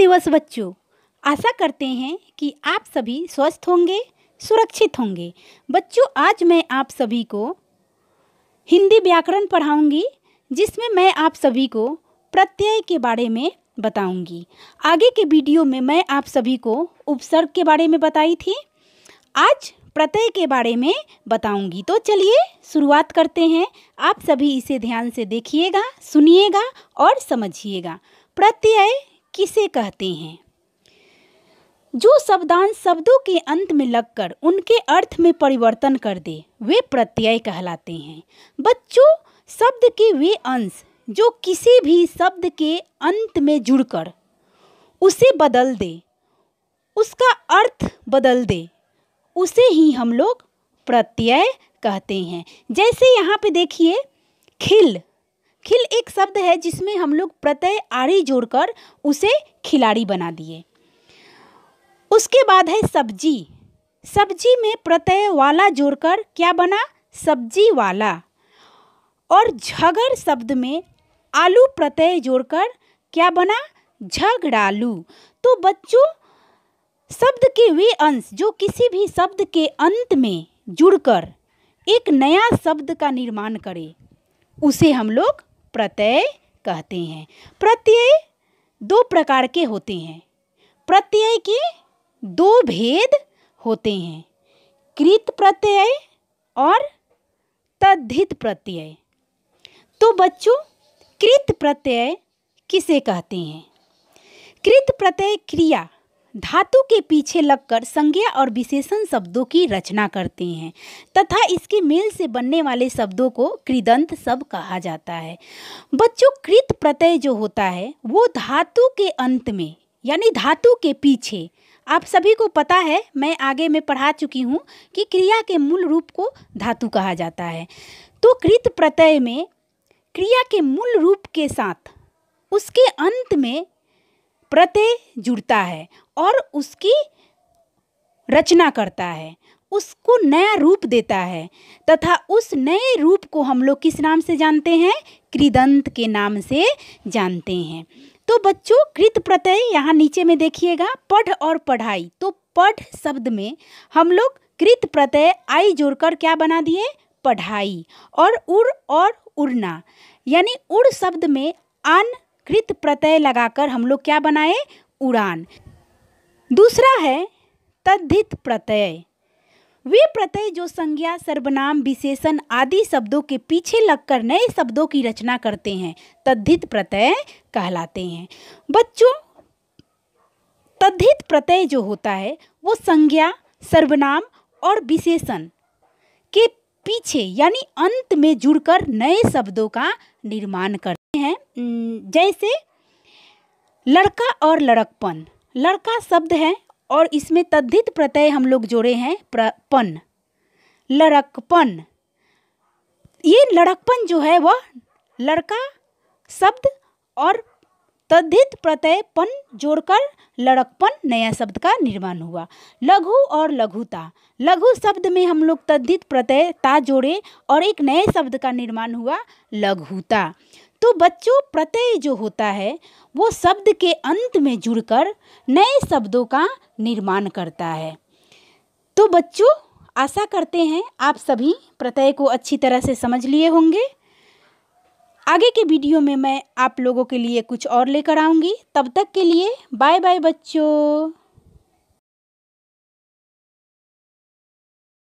दिवस बच्चों आशा करते हैं कि आप सभी स्वस्थ होंगे सुरक्षित होंगे बच्चों आज मैं आप सभी को हिंदी व्याकरण पढ़ाऊंगी जिसमें मैं आप सभी को प्रत्यय के बारे में बताऊंगी आगे के वीडियो में मैं आप सभी को उपसर्ग के बारे में बताई थी आज प्रत्यय के बारे में बताऊंगी तो चलिए शुरुआत करते हैं आप सभी इसे ध्यान से देखिएगा सुनिएगा और समझिएगा प्रत्यय किसे कहते हैं जो शब्दांश शब्दों के अंत में लगकर उनके अर्थ में परिवर्तन कर दे वे प्रत्यय कहलाते हैं बच्चों शब्द के वे अंश जो किसी भी शब्द के अंत में जुड़कर उसे बदल दे उसका अर्थ बदल दे उसे ही हम लोग प्रत्यय कहते हैं जैसे यहाँ पे देखिए खिल खिल एक शब्द है जिसमें हम लोग प्रत्यय आड़ी जोड़कर उसे खिलाड़ी बना दिए उसके बाद है सब्जी सब्जी में प्रत्यय वाला जोड़कर क्या बना सब्जी वाला और झगर शब्द में आलू प्रत्यय जोड़कर क्या बना झगड़ालू तो बच्चों शब्द के वे अंश जो किसी भी शब्द के अंत में जुड़कर एक नया शब्द का निर्माण करे उसे हम लोग प्रत्यय कहते हैं प्रत्यय दो प्रकार के होते हैं प्रत्यय के दो भेद होते हैं कृत प्रत्यय और तद्धित प्रत्यय तो बच्चों कृत प्रत्यय किसे कहते हैं कृत प्रत्यय क्रिया धातु के पीछे लगकर संज्ञा और विशेषण शब्दों की रचना करते हैं तथा इसके मेल से बनने वाले शब्दों को कृदंत शब्द कहा जाता है बच्चों कृत प्रत्यय जो होता है वो धातु के अंत में यानी धातु के पीछे आप सभी को पता है मैं आगे में पढ़ा चुकी हूँ कि क्रिया के मूल रूप को धातु कहा जाता है तो कृत प्रत्यय में क्रिया के मूल रूप के साथ उसके अंत में प्रत्यय जुड़ता है और उसकी रचना करता है उसको नया रूप देता है तथा उस नए रूप को हम लोग किस नाम से जानते हैं कृदंत के नाम से जानते हैं तो बच्चों कृत प्रत्यय यहाँ नीचे में देखिएगा पढ़ और पढ़ाई तो पढ़ शब्द में हम लोग कृत प्रत्यय आई जोड़कर क्या बना दिए पढ़ाई और उड़ और उड़ना यानी उड़ शब्द में अन कृत प्रत्यय लगाकर हम लोग क्या बनाए उड़ान दूसरा है तद्धित प्रत्यय वे प्रत्यय जो संज्ञा सर्वनाम विशेषण आदि शब्दों के पीछे लगकर नए शब्दों की रचना करते हैं तद्धित प्रत्यय कहलाते हैं बच्चों तद्धित प्रत्यय जो होता है वो संज्ञा सर्वनाम और विशेषण के पीछे यानी अंत में जुड़कर नए शब्दों का निर्माण कर हैं जैसे लड़का और लड़कपन लड़का शब्द है और इसमें तद्धित प्रत्यय हम लोग जोड़े हैं प्रपन लड़कपन ये लड़कपन जो है वह लड़का शब्द और तद्धित प्रत्यय पन जोड़कर लड़कपन नया शब्द का निर्माण हुआ लघु और लघुता लघु शब्द में हम लोग तद्धित प्रत्यय ता जोड़े और एक नए शब्द का निर्माण हुआ लघुता तो बच्चों प्रत्यय जो होता है वो शब्द के अंत में जुड़कर नए शब्दों का निर्माण करता है तो बच्चों आशा करते हैं आप सभी प्रत्यय को अच्छी तरह से समझ लिए होंगे आगे के वीडियो में मैं आप लोगों के लिए कुछ और लेकर आऊँगी तब तक के लिए बाय बाय बच्चों